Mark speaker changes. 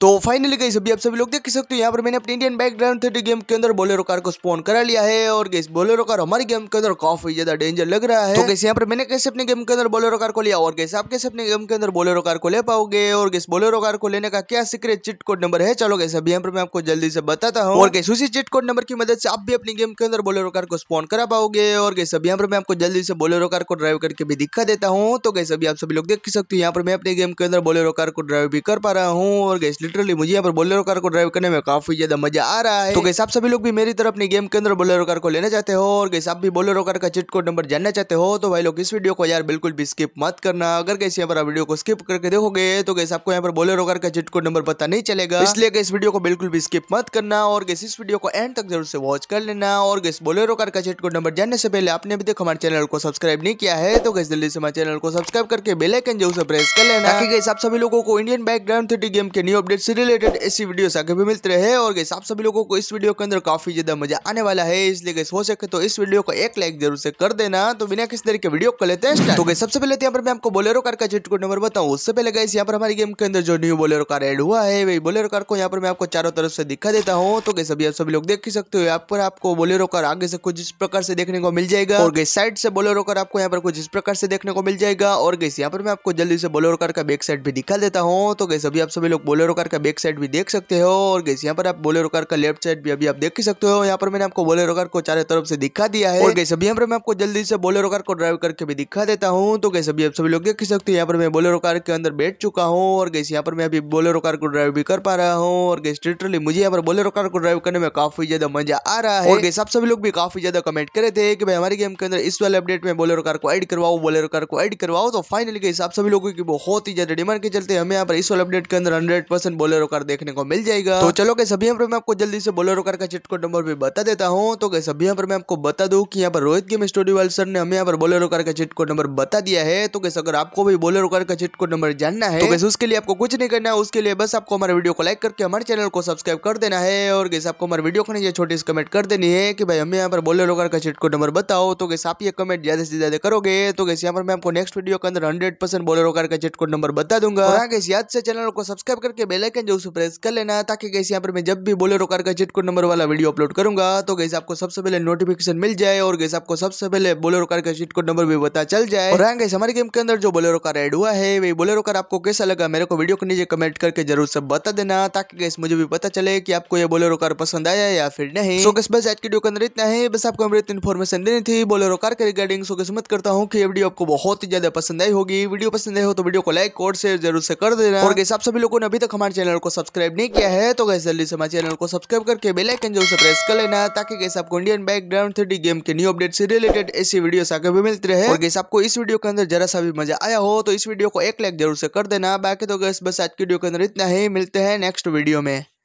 Speaker 1: と finally गई सभी आप सभी लोग देख सकते हो यहाँ पर मैंने अपने इंडियन बैकग्राउंड थर्टी गेम के अंदर बोलेरो कार को स्पॉन करा लिया है और गैस बोलेरो कार हमारी गेम के अंदर काफी ज्यादा डेंजर लग रहा है तो गैस यहाँ पर मैंने कैसे अपने गेम के अंदर बोलेरो कार को लिया और गैस आप कैसे अपने गेम के अंदर बोलेरो कार को ले पाओगे और गैस बोलेरो कार को लेने का क्या सीक्रेट चिट कोड नंबर है चलो गैस अभी यहाँ पर मैं आपको जल्दी से बताता हूँ और गैस उसी चिट कोड नंबर की मदद से आप भी अपने गेम के अंदर बोलेरो कार को स्पॉन करा पाओगे और गैस अभी यहाँ पर मैं आपको जल्दी से बोलेरो कार को ड्राइव करके भी दिखा देता हूँ तो गैस अभी आप सभी लोग देख सकते हो यहाँ पर मैं अपने गेम के अंदर बोलेरो कार को ड्राइव भी कर पा रहा हूँ और गैस लिटरली मुझे यहाँ पर बोलेरो कार को ड्राइव करने में काफी ज्यादा मजा आ रहा है तो कैसे आप सभी लोग भी मेरी तरफ अपनी गेम के अंदर बोलेरो कार को लेना चाहते हो और कैसे आप भी बोलेरो कार का चिट कोड नंबर जानना चाहते हो तो भाई लोग इस वीडियो को यार बिल्कुल भी स्किप मत करना अगर कैसे यहाँ पर वीडियो को स्किप करके देखोगे तो कैसे आपको यहाँ पर बोलेरो कार का चिट कोड नंबर पता नहीं चलेगा इसलिए इस वीडियो को बिल्कुल भी स्किप मत करना और कैसे इस वीडियो को एंड तक जरूर से वॉच कर लेना और कैसे बोलेरो कार का चिट कोड नंबर जानने से पहले आपने अभी तक हमारे चैनल को सब्सक्राइब नहीं किया है तो कैसे जल्दी से हमारे चैनल को सब्सक्राइब करके बेलाइकन जरूर से प्रेस कर लेना आप सभी लोगों को इंडियन बैकग्राउंड थर्टी गेम के न्यू अपडेट रिलेटेड ऐसी वीडियोस आगे भी मिलते रहे और गैस आप सभी लोगों को इस वीडियो के अंदर काफी ज्यादा मजा आने वाला है इसलिए गैस हो सके तो इस वीडियो को एक लाइक जरूर से कर देना तो बिना किसी तरीके वीडियो को लेते हैं तो गैस सबसे पहले तो यहाँ पर मैं आपको बोलेरो कार का चिटकोट नंबर बताऊँ उससे पहले गैस यहाँ पर हमारे गेम के अंदर जो न्यू बोलेरो कार एड हुआ है वही बोलेरो कार को यहाँ पर मैं आपको चारों तरफ से दिखा देता हूँ तो गैस अभी आप सभी लोग देख ही सकते हो यहाँ पर आपको बोलेरो कार आगे से कुछ इस प्रकार से देखने को मिल जाएगा और गैस साइड से बोलेरो कार आपको यहाँ पर कुछ इस प्रकार से देखने को मिल जाएगा और गैस यहाँ पर मैं आपको जल्दी से बोलेरो कार का बैक साइड भी दिखा देता हूँ तो गैस अभी आप सभी लोग बोलेरो कार का बैक साइड भी देख सकते हो और गैस यहाँ पर आप बोलेरो कार का लेफ्ट साइड भी अभी आप देख ही सकते हो यहाँ पर मैंने आपको बोलेरो कार को चारों तरफ से दिखा दिया है और गैस अभी यहाँ पर मैं आपको जल्दी से बोलेरो कार को ड्राइव करके भी दिखा देता हूँ तो गैस अभी आप सभी लोग देख सकते हो यहाँ पर मैं बोलेरो कार के अंदर बैठ चुका हूँ और गैस यहाँ पर मैं अभी बोलेरो कार को ड्राइव भी कर पा रहा हूँ और गैस लिटरली मुझे यहाँ पर बोलेरो कार को ड्राइव करने में काफी ज्यादा मजा आ रहा है और गैस आप सभी लोग भी काफी ज्यादा कमेंट करे थे कि भाई हमारे गेम के अंदर इस वाले अपडेट में बोलेरो कार को एड करवाओ बोलेरो कार को एड करवाओ तो फाइनली गैस आप सभी लोगों की बहुत ही ज्यादा डिमांड के चलते हमें यहाँ पर इस वाले अपडेट के अंदर hundred percent Bolero Bolero car देखने को मिल जाएगा तो चलो कैसे यहाँ पर मैं आपको जल्दी से बोलेरो कार का चिटकोड नंबर भी बता देता हूँ तो कैसे यहाँ पर मैं आपको बता दू की यहाँ पर रोहित गेम स्टूडियो वाले सर ने हमें यहाँ पर बोलेरो कार का चिटकोड नंबर बता दिया है तो कैसे अगर आपको भी बोलेरो कार का चिटकोड नंबर जानना है तो कैसे तो उसके लिए आपको कुछ नहीं करना है उसके लिए बस आपको हमारे वीडियो को लाइक करके हमारे चैनल को सब्सक्राइब कर देना है और कैसे आपको हमारे वीडियो को नहीं छोटी सी कमेंट कर देनी है कि भाई हमें यहाँ पर बोलेरो कार का चिटकोड नंबर बताओ तो कैसे आप ये कमेंट ज्यादा से ज्यादा करोगे तो कैसे यहाँ पर मैं आपको नेक्स्ट वीडियो के अंदर हंड्रेड परसेंट बोलेरो कार का चिटकोड नंबर बता दूंगा याद से चैनल को सब्सक्राइब करके बेलाइकन जो उसे प्रेस कर लेना ताकि कैसे यहाँ पर मैं जब भी बोले रोकार का चिटकोड नंबर वाला वीडियो अपलोड करूंगा तो कैसे आपको सबसे पहले नोटिफिकेशन मिल जाए और कैसे आपको सबसे पहले बोले रोकार का चिटकोड नंबर भी पता चल जाए और कैसे हाँ हमारे गेम के अंदर जो बोले रोकार एड हुआ है वही बोले रोकार आपको कैसा लगा मेरे को वीडियो को नीचे कमेंट करके जरूर सब बता देना ताकि गैस मुझे भी पता चले की आपको ये बोले रोकार पसंद आया या फिर नहीं सो बस आज के वीडियो के अंदर इतना है बस आपको अमृत इन्फॉर्मेशन देनी थी बोले रोकार के रिगार्डिंग सो किस्मत करता हूँ की वीडियो आपको बहुत ही ज्यादा पसंद आई होगी वीडियो पसंद आई हो तो वीडियो को लाइक और शेयर जरूर से कर देना और गैस आप सभी लोगों ने अभी तक हमारे चैनल चैनल को सब्सक्राइब नहीं किया है तो गैस जल्दी से हमारे चैनल को सब्सक्राइब करके बेल आइकन जरूर से प्रेस कर लेना ताकि गैस आपको इंडियन बैकग्राउंड थ्री गेम के न्यू अपडेट से रिलेटेड ऐसी वीडियो आगे भी मिलते रहे और गैस आपको इस वीडियो के अंदर जरा सा भी मजा आया हो तो इस वीडियो को एक लाइक जरूर से कर देना बाकी तो गैस बस आज की वीडियो के अंदर इतना ही मिलते हैं नेक्स्ट वीडियो में